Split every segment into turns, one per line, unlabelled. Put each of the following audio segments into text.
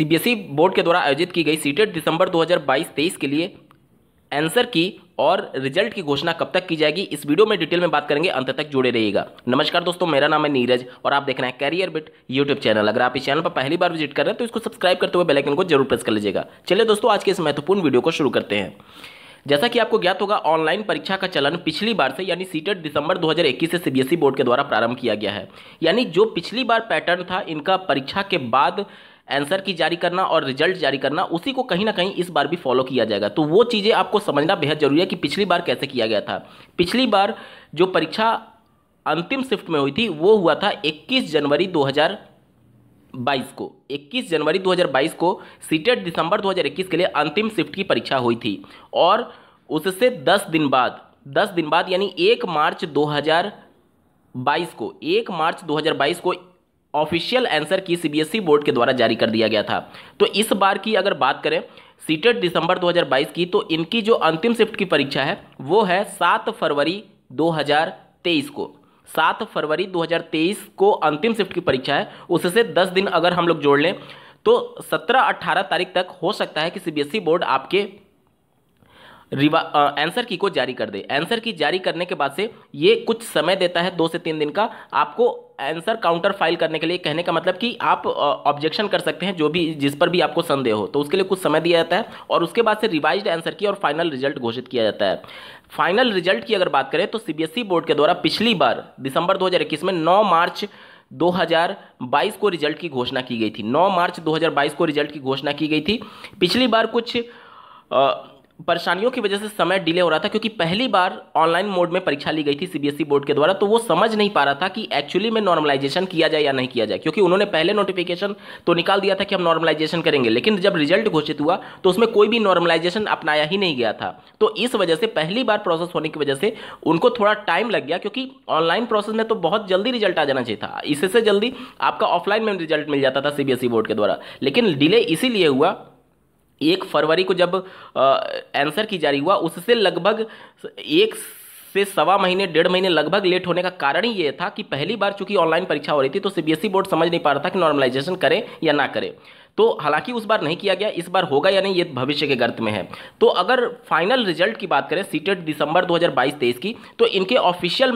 CBSE board के द्वारा आयोजित की गई सीटेट दिसंबर 2022-23 के लिए आंसर की और रिजल्ट की घोषणा कब तक की जाएगी इस वीडियो में डिटेल में बात करेंगे अंत तक जुड़े रहिएगा नमस्कार दोस्तों मेरा नाम है नीरज और आप देख रहे हैं कैरियर बिट यूट्यूब चैनल अगर आप इस चैनल पर पहली बार विजिट कर रहे हैं तो इसको सब्सक्राइब करते हुए बेलाइकन को जरूर प्रेस कर लीजिएगा चलिए दोस्तों आज के इस महत्वपूर्ण वीडियो को शुरू करते हैं जैसा कि आपको ज्ञात होगा ऑनलाइन परीक्षा का चलन पिछली बार से यानी सीटेट दिसंबर 2021 से सीबीएसई e बोर्ड के द्वारा प्रारंभ किया गया है यानी जो पिछली बार पैटर्न था इनका परीक्षा के बाद आंसर की जारी करना और रिजल्ट जारी करना उसी को कहीं ना कहीं इस बार भी फॉलो किया जाएगा तो वो चीज़ें आपको समझना बेहद जरूरी है कि पिछली बार कैसे किया गया था पिछली बार जो परीक्षा अंतिम शिफ्ट में हुई थी वो हुआ था 21 जनवरी 2022 को 21 जनवरी 2022 को सीटेट दिसंबर 2021 के लिए अंतिम शिफ्ट की परीक्षा हुई थी और उससे 10 दिन बाद 10 दिन बाद यानी 1 मार्च 2022 को 1 मार्च 2022 को official answer key CBSE board के द्वारा जारी कर दिया गया था तो इस बार की अगर बात करें सीटेड दिसंबर 2022 की तो इनकी जो अंतिम शिफ्ट की परीक्षा है वो है सात फरवरी 2023 को सात फरवरी 2023 को अंतिम शिफ्ट की परीक्षा है उससे दस दिन अगर हम लोग जोड़ लें तो सत्रह अट्ठारह तारीख तक हो सकता है कि सीबीएसई बोर्ड आपके रिवा आंसर की को जारी कर दे आंसर की जारी करने के बाद से ये कुछ समय देता है दो से तीन दिन का आपको आंसर काउंटर फाइल करने के लिए कहने का मतलब कि आप ऑब्जेक्शन कर सकते हैं जो भी जिस पर भी आपको संदेह हो तो उसके लिए कुछ समय दिया जाता है और उसके बाद से रिवाइज आंसर की और फाइनल रिजल्ट घोषित किया जाता है फाइनल रिजल्ट की अगर बात करें तो सीबीएसई बोर्ड e के द्वारा पिछली बार दिसंबर 2021 में 9 मार्च 2022 को रिजल्ट की घोषणा की गई थी 9 मार्च 2022 को रिजल्ट की घोषणा की गई थी पिछली बार कुछ आ, परेशानियों की वजह से समय डिले हो रहा था क्योंकि पहली बार ऑनलाइन मोड में परीक्षा ली गई थी सीबीएसई बोर्ड e के द्वारा तो वो समझ नहीं पा रहा था कि एक्चुअली में नॉर्मलाइजेशन किया जाए या नहीं किया जाए क्योंकि उन्होंने पहले नोटिफिकेशन तो निकाल दिया था कि हम नॉर्मलाइजेशन करेंगे लेकिन जब रिजल्ट घोषित हुआ तो उसमें कोई भी नॉर्मलाइजेशन अपनाया ही नहीं गया था तो इस वजह से पहली बार प्रोसेस होने की वजह से उनको थोड़ा टाइम लग गया क्योंकि ऑनलाइन प्रोसेस में तो बहुत जल्दी रिजल्ट आ जाना चाहिए था इससे जल्दी आपका ऑफलाइन में रिजल्ट मिल जाता था सीबीएसई बोर्ड e के द्वारा लेकिन डिले इसीलिए हुआ एक फरवरी को जब आंसर की जारी हुआ उससे लगभग एक से सवा महीने डेढ़ महीने लगभग लेट होने का कारण ही ये था कि पहली बार चूंकि ऑनलाइन परीक्षा हो रही थी तो सीबीएसई बोर्ड e समझ नहीं पा रहा था कि नॉर्मलाइजेशन करें या ना करें तो हालांकि उस बार नहीं किया गया इस बार होगा या नहीं ये भविष्य के गर्त में है तो अगर फाइनल रिजल्ट की बात करें सीटेड दिसंबर 2022-23 की तो इनके ऑफिशियल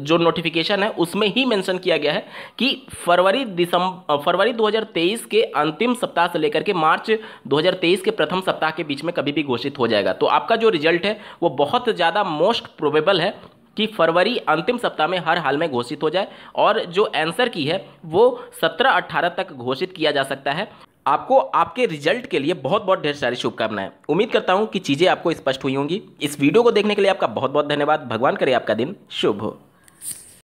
जो नोटिफिकेशन है उसमें ही मेंशन किया गया है कि फरवरी दिसंबर फरवरी 2023 के अंतिम सप्ताह से लेकर के मार्च 2023 के प्रथम सप्ताह के बीच में कभी भी घोषित हो जाएगा तो आपका जो रिजल्ट है वो बहुत ज़्यादा मोस्ट प्रोबेबल है कि फरवरी अंतिम सप्ताह में हर हाल में घोषित हो जाए और जो आंसर की है वो सत्रह अट्ठारह तक घोषित किया जा सकता है आपको आपके रिजल्ट के लिए बहुत बहुत ढेर सारी शुभकामनाएं उम्मीद करता हूं कि चीज़ें आपको स्पष्ट हुई होंगी इस वीडियो को देखने के लिए आपका बहुत बहुत धन्यवाद भगवान करे आपका दिन शुभ हो